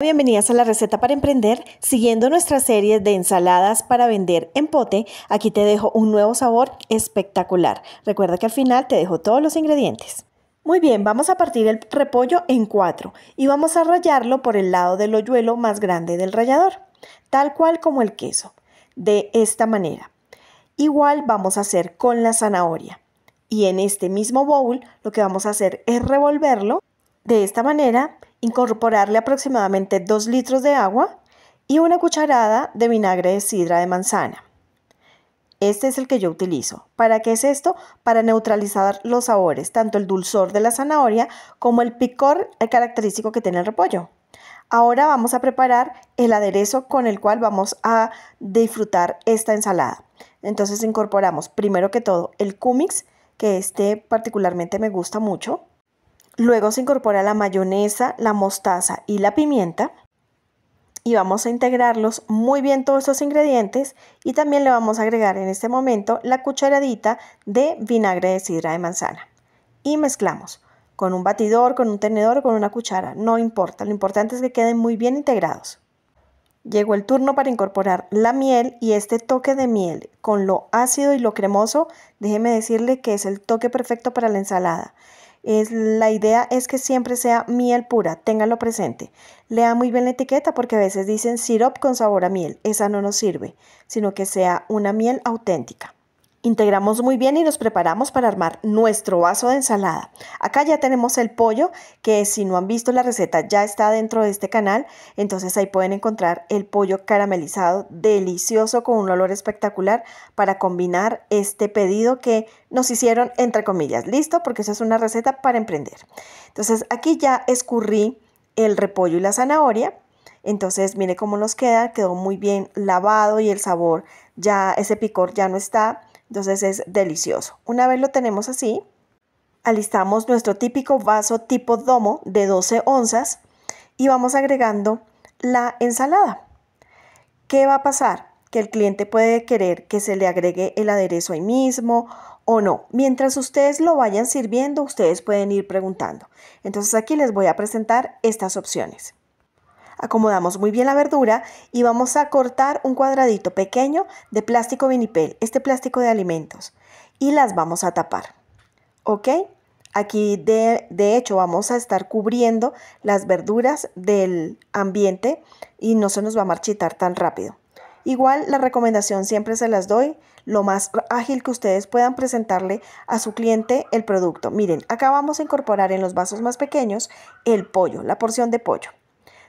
Bienvenidas a la receta para emprender. Siguiendo nuestra serie de ensaladas para vender en pote, aquí te dejo un nuevo sabor espectacular. Recuerda que al final te dejo todos los ingredientes. Muy bien, vamos a partir el repollo en cuatro y vamos a rallarlo por el lado del hoyuelo más grande del rallador, tal cual como el queso, de esta manera. Igual vamos a hacer con la zanahoria. Y en este mismo bowl lo que vamos a hacer es revolverlo de esta manera incorporarle aproximadamente 2 litros de agua y una cucharada de vinagre de sidra de manzana. Este es el que yo utilizo. ¿Para qué es esto? Para neutralizar los sabores, tanto el dulzor de la zanahoria como el picor el característico que tiene el repollo. Ahora vamos a preparar el aderezo con el cual vamos a disfrutar esta ensalada. Entonces incorporamos primero que todo el cumix, que este particularmente me gusta mucho. Luego se incorpora la mayonesa, la mostaza y la pimienta. Y vamos a integrarlos muy bien todos estos ingredientes y también le vamos a agregar en este momento la cucharadita de vinagre de sidra de manzana. Y mezclamos con un batidor, con un tenedor o con una cuchara, no importa, lo importante es que queden muy bien integrados. Llegó el turno para incorporar la miel y este toque de miel con lo ácido y lo cremoso, déjeme decirle que es el toque perfecto para la ensalada la idea es que siempre sea miel pura, téngalo presente. Lea muy bien la etiqueta porque a veces dicen sirop con sabor a miel, esa no nos sirve, sino que sea una miel auténtica. Integramos muy bien y nos preparamos para armar nuestro vaso de ensalada. Acá ya tenemos el pollo, que si no han visto la receta ya está dentro de este canal, entonces ahí pueden encontrar el pollo caramelizado delicioso con un olor espectacular para combinar este pedido que nos hicieron entre comillas. Listo, porque esa es una receta para emprender. Entonces aquí ya escurrí el repollo y la zanahoria. Entonces, mire cómo nos queda, quedó muy bien lavado y el sabor ya, ese picor ya no está. Entonces es delicioso. Una vez lo tenemos así, alistamos nuestro típico vaso tipo domo de 12 onzas y vamos agregando la ensalada. ¿Qué va a pasar? Que el cliente puede querer que se le agregue el aderezo ahí mismo o no. Mientras ustedes lo vayan sirviendo, ustedes pueden ir preguntando. Entonces aquí les voy a presentar estas opciones acomodamos muy bien la verdura y vamos a cortar un cuadradito pequeño de plástico vinipel, este plástico de alimentos, y las vamos a tapar. ¿Ok? Aquí de, de, hecho vamos a estar cubriendo las verduras del ambiente y no se nos va a marchitar tan rápido. Igual la recomendación siempre se las doy, lo más ágil que ustedes puedan presentarle a su cliente el producto. Miren, acá vamos a incorporar en los vasos más pequeños el pollo, la porción de pollo.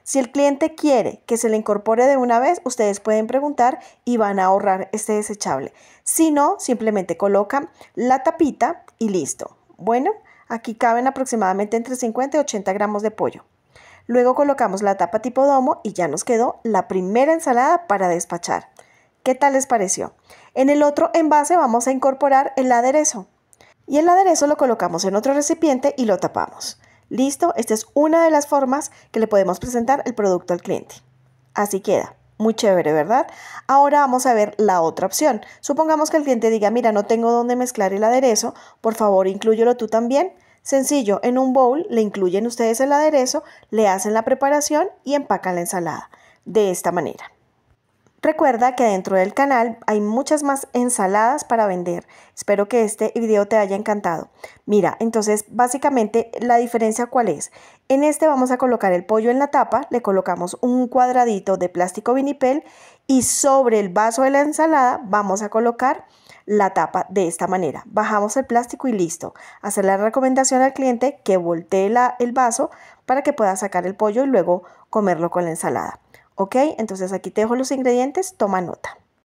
Si el cliente quiere que se le incorpore de una vez, ustedes pueden preguntar y van a ahorrar este desechable. Si no, simplemente colocan la tapita y listo. Bueno, aquí caben aproximadamente entre 50 y 80 gramos de pollo. Luego colocamos la tapa tipo domo y ya nos quedó la primera ensalada para despachar. ¿Qué tal les pareció? En el otro envase vamos a incorporar el aderezo. Y el aderezo lo colocamos en otro recipiente y lo tapamos. Listo, esta es una de las formas que le podemos presentar el producto al cliente. Así queda. Muy chévere, ¿verdad? Ahora vamos a ver la otra opción. Supongamos que el cliente diga, mira, no tengo dónde mezclar el aderezo, por favor, incluyelo tú también. Sencillo, en un bowl le incluyen ustedes el aderezo, le hacen la preparación y empacan la ensalada. De esta manera. Recuerda que dentro del canal hay muchas más ensaladas para vender. Espero que este video te haya encantado. Mira, entonces básicamente la diferencia cuál es. En este vamos a colocar el pollo en la tapa, le colocamos un cuadradito de plástico vinipel y sobre el vaso de la ensalada vamos a colocar la tapa de esta manera. Bajamos el plástico y listo. Hacer la recomendación al cliente que voltee el vaso para que pueda sacar el pollo y luego comerlo con la ensalada. ¿Ok? Entonces aquí te dejo los ingredientes, toma nota.